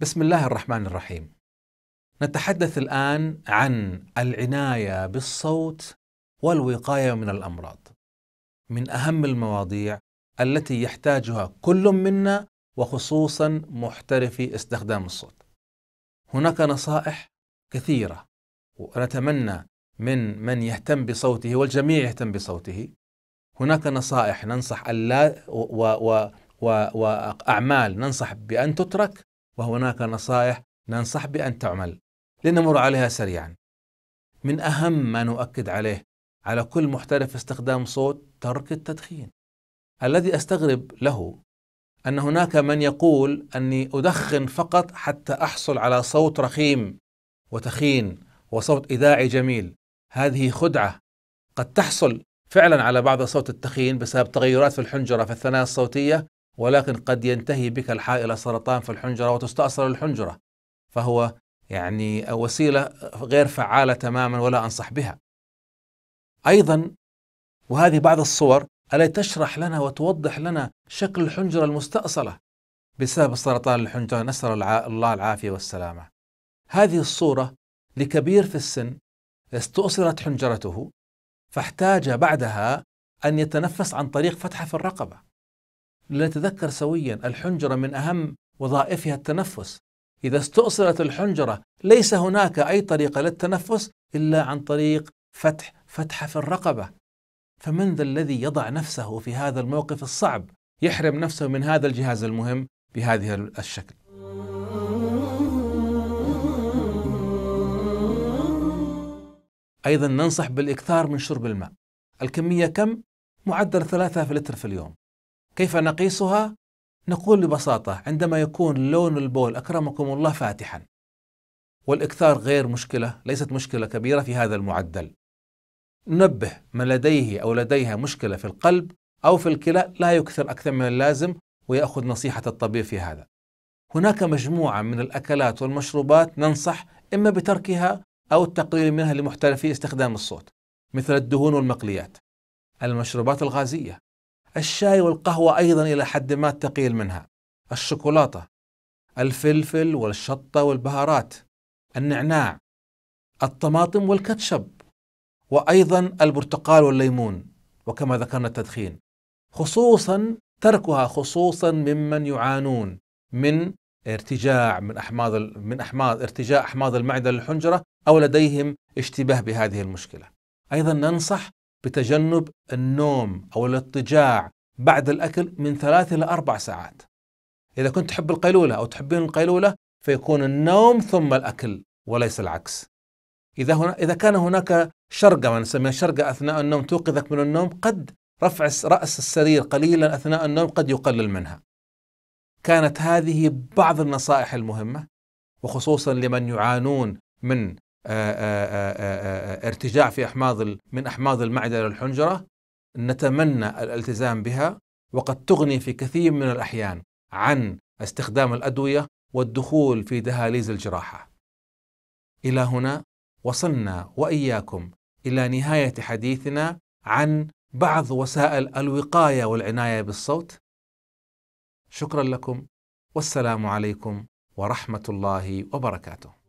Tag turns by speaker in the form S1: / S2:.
S1: بسم الله الرحمن الرحيم. نتحدث الآن عن العناية بالصوت والوقاية من الأمراض. من أهم المواضيع التي يحتاجها كل منا وخصوصا محترفي استخدام الصوت. هناك نصائح كثيرة ونتمنى من من يهتم بصوته والجميع يهتم بصوته. هناك نصائح ننصح ألا و و و وأعمال ننصح بأن تترك وهناك نصائح ننصح بأن تعمل لنمر عليها سريعا من أهم ما نؤكد عليه على كل محترف استخدام صوت ترك التدخين الذي أستغرب له أن هناك من يقول أني أدخن فقط حتى أحصل على صوت رخيم وتخين وصوت إذاعي جميل هذه خدعة قد تحصل فعلا على بعض صوت التخين بسبب تغيرات في الحنجرة في الثنايا الصوتية ولكن قد ينتهي بك الحال إلى سرطان في الحنجرة وتستأصل الحنجرة فهو يعني وسيلة غير فعالة تماما ولا أنصح بها أيضا وهذه بعض الصور التي تشرح لنا وتوضح لنا شكل الحنجرة المستأصلة بسبب سرطان الحنجرة نسأل الله العافية والسلامة هذه الصورة لكبير في السن استؤصلت حنجرته فاحتاج بعدها أن يتنفس عن طريق فتحة في الرقبة لنتذكر سويا الحنجرة من أهم وظائفها التنفس إذا استؤصلت الحنجرة ليس هناك أي طريقة للتنفس إلا عن طريق فتح فتحة في الرقبة فمن ذا الذي يضع نفسه في هذا الموقف الصعب يحرم نفسه من هذا الجهاز المهم بهذه الشكل أيضا ننصح بالإكثار من شرب الماء الكمية كم؟ معدل ثلاثة لتر في اليوم كيف نقيسها؟ نقول ببساطة عندما يكون لون البول أكرمكم الله فاتحا والإكثار غير مشكلة ليست مشكلة كبيرة في هذا المعدل ننبه من لديه أو لديها مشكلة في القلب أو في الكلى لا يكثر أكثر من اللازم ويأخذ نصيحة الطبيب في هذا هناك مجموعة من الأكلات والمشروبات ننصح إما بتركها أو التقليل منها لمحترفي استخدام الصوت مثل الدهون والمقليات المشروبات الغازية الشاي والقهوة أيضا إلى حد ما تقيل منها الشوكولاتة الفلفل والشطة والبهارات النعناع الطماطم والكاتشب وأيضا البرتقال والليمون وكما ذكرنا التدخين خصوصا تركها خصوصا ممن يعانون من ارتجاع من احماض من احماض ارتجاع احماض المعده للحنجره او لديهم اشتباه بهذه المشكله. ايضا ننصح بتجنب النوم أو الاضطجاع بعد الأكل من ثلاث إلى أربع ساعات إذا كنت تحب القيلولة أو تحبين القيلولة فيكون النوم ثم الأكل وليس العكس إذا, هنا إذا كان هناك شرقة ما نسميها شرقة أثناء النوم توقظك من النوم قد رفع رأس السرير قليلا أثناء النوم قد يقلل منها كانت هذه بعض النصائح المهمة وخصوصا لمن يعانون من ارتجاع في أحماض من أحماض المعدة للحنجرة نتمنى الالتزام بها وقد تغني في كثير من الأحيان عن استخدام الأدوية والدخول في دهاليز الجراحة. إلى هنا وصلنا وإياكم إلى نهاية حديثنا عن بعض وسائل الوقاية والعناية بالصوت. شكرا لكم والسلام عليكم ورحمة الله وبركاته.